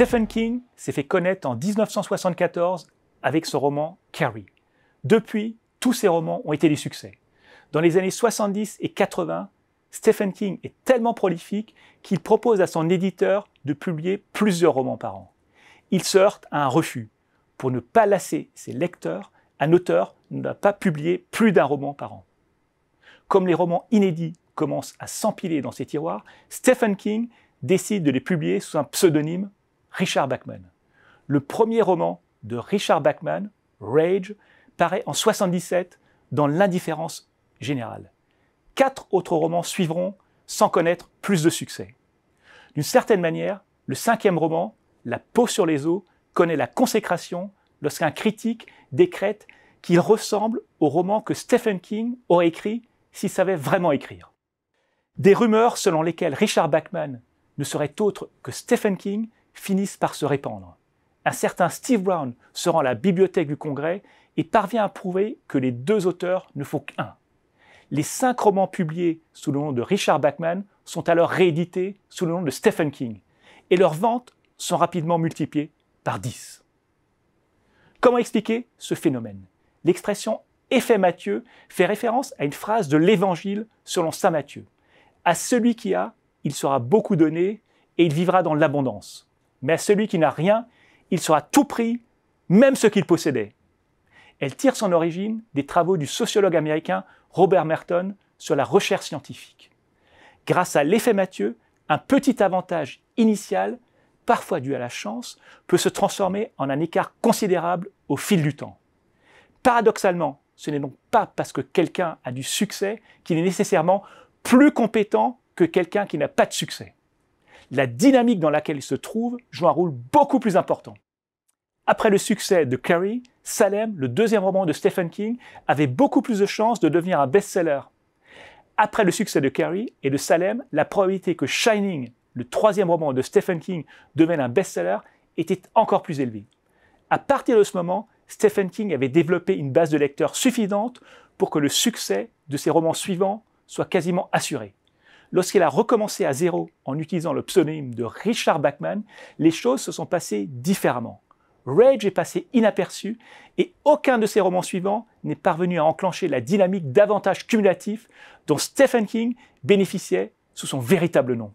Stephen King s'est fait connaître en 1974 avec son roman Carrie. Depuis, tous ses romans ont été des succès. Dans les années 70 et 80, Stephen King est tellement prolifique qu'il propose à son éditeur de publier plusieurs romans par an. Il se heurte à un refus. Pour ne pas lasser ses lecteurs, un auteur ne va pas publier plus d'un roman par an. Comme les romans inédits commencent à s'empiler dans ses tiroirs, Stephen King décide de les publier sous un pseudonyme Richard Bachman. Le premier roman de Richard Bachman, Rage, paraît en 77 dans l'indifférence générale. Quatre autres romans suivront sans connaître plus de succès. D'une certaine manière, le cinquième roman, La peau sur les os, connaît la consécration lorsqu'un critique décrète qu'il ressemble au roman que Stephen King aurait écrit s'il savait vraiment écrire. Des rumeurs selon lesquelles Richard Bachman ne serait autre que Stephen King finissent par se répandre. Un certain Steve Brown se rend à la bibliothèque du Congrès et parvient à prouver que les deux auteurs ne font qu'un. Les cinq romans publiés sous le nom de Richard Bachman sont alors réédités sous le nom de Stephen King, et leurs ventes sont rapidement multipliées par dix. Comment expliquer ce phénomène L'expression effet Matthieu fait référence à une phrase de l'Évangile selon Saint Matthieu. À celui qui a, il sera beaucoup donné et il vivra dans l'abondance. Mais à celui qui n'a rien, il sera tout pris, même ce qu'il possédait. Elle tire son origine des travaux du sociologue américain Robert Merton sur la recherche scientifique. Grâce à l'effet Mathieu, un petit avantage initial, parfois dû à la chance, peut se transformer en un écart considérable au fil du temps. Paradoxalement, ce n'est donc pas parce que quelqu'un a du succès qu'il est nécessairement plus compétent que quelqu'un qui n'a pas de succès la dynamique dans laquelle il se trouve joue un rôle beaucoup plus important. Après le succès de Carrie, Salem, le deuxième roman de Stephen King, avait beaucoup plus de chances de devenir un best-seller. Après le succès de Carrie et de Salem, la probabilité que Shining, le troisième roman de Stephen King, devienne un best-seller était encore plus élevée. À partir de ce moment, Stephen King avait développé une base de lecteurs suffisante pour que le succès de ses romans suivants soit quasiment assuré. Lorsqu'il a recommencé à zéro en utilisant le pseudonyme de Richard Bachman, les choses se sont passées différemment. Rage est passé inaperçu et aucun de ses romans suivants n'est parvenu à enclencher la dynamique d'avantages cumulatifs dont Stephen King bénéficiait sous son véritable nom.